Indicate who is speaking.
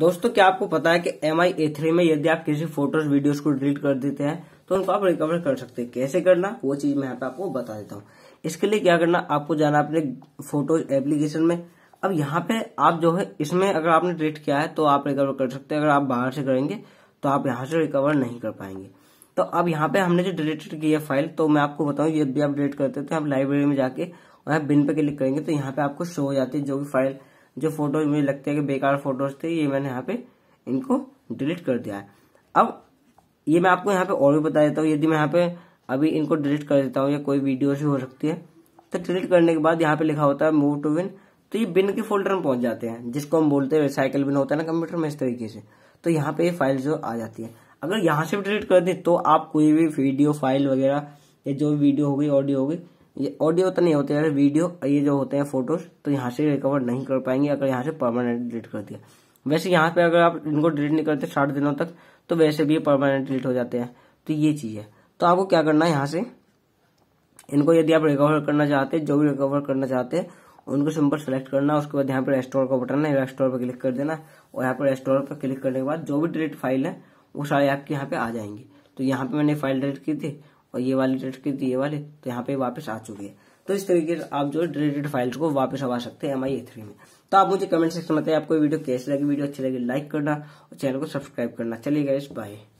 Speaker 1: दोस्तों क्या आपको पता है कि एम आई ए थ्री में यदि आप किसी फोटोज वीडियोस को डिलीट कर देते हैं तो उनको आप रिकवर कर सकते हैं कैसे करना वो चीज मैं यहाँ पे आपको बता देता हूँ इसके लिए क्या करना आपको जाना अपने फोटोज एप्लीकेशन में अब यहाँ पे आप जो है इसमें अगर आपने डिलीट किया है तो आप रिकवर कर सकते हैं अगर आप बाहर से करेंगे तो आप यहाँ से रिकवर नहीं कर पाएंगे तो अब यहाँ पे हमने जो डिलीटेड की है फाइल तो मैं आपको बताऊँ ये भी आप डिलीट करते थे तो आप लाइब्रेरी में जाके और आप बिन पे क्लिक करेंगे तो यहाँ पे आपको शो हो जाती है जो भी फाइल जो फोटोज मुझे लगते हैं कि बेकार फोटोज थे ये मैंने यहाँ पे इनको डिलीट कर दिया है अब ये मैं आपको यहाँ पे और भी बता देता हूँ यदि मैं यहाँ पे अभी इनको डिलीट कर देता हूँ या कोई वीडियो भी हो सकती है तो डिलीट करने के बाद यहाँ पे लिखा होता है मूव टू विन तो ये बिन के फोल्डर में पहुंच जाते हैं जिसको हम बोलते हैं साइकिल बिन होता है ना कंप्यूटर में इस तरीके से तो यहाँ पे ये फाइल जो आ जाती है अगर यहाँ से भी डिलीट कर दें तो आप कोई भी वीडियो फाइल वगैरह या जो भी वीडियो होगी ऑडियो होगी ये ऑडियो तो नहीं होते हैं वीडियो ये जो होते हैं फोटोज तो यहाँ से रिकवर नहीं कर पाएंगे अगर यहाँ से परमानेंट डिलीट कर दिया वैसे यहाँ पे अगर आप इनको डिलीट नहीं करते साठ दिनों तक तो वैसे भी ये परमानेंट डिलीट हो जाते हैं तो ये चीज़ है तो आपको क्या करना है यहाँ से इनको यदि आप रिकवर करना चाहते हैं जो भी रिकवर करना चाहते हैं उनको सिंपल सेलेक्ट करना उसके बाद यहाँ पर रेस्टोर का बटन है रेस्टोर पर क्लिक कर देना और यहाँ पर रेस्टोर पर क्लिक करने के बाद जो भी डिलीट फाइल है वो सारे आपके यहाँ पे आ जाएंगे तो यहाँ पे मैंने फाइल डिलीट की थी और ये वाली डेट की थी ये वाले तो यहाँ पे वापस आ चुकी है तो इस तरीके से आप जो डिलेटेड डिलीटेड फाइल्स को वापस आवा सकते हैं एम आई थ्री में तो आप मुझे कमेंट सेक्शन बताए आपको वीडियो कैसे लगे वीडियो अच्छी लगे लाइक करना और चैनल को सब्सक्राइब करना चलिए गए बाय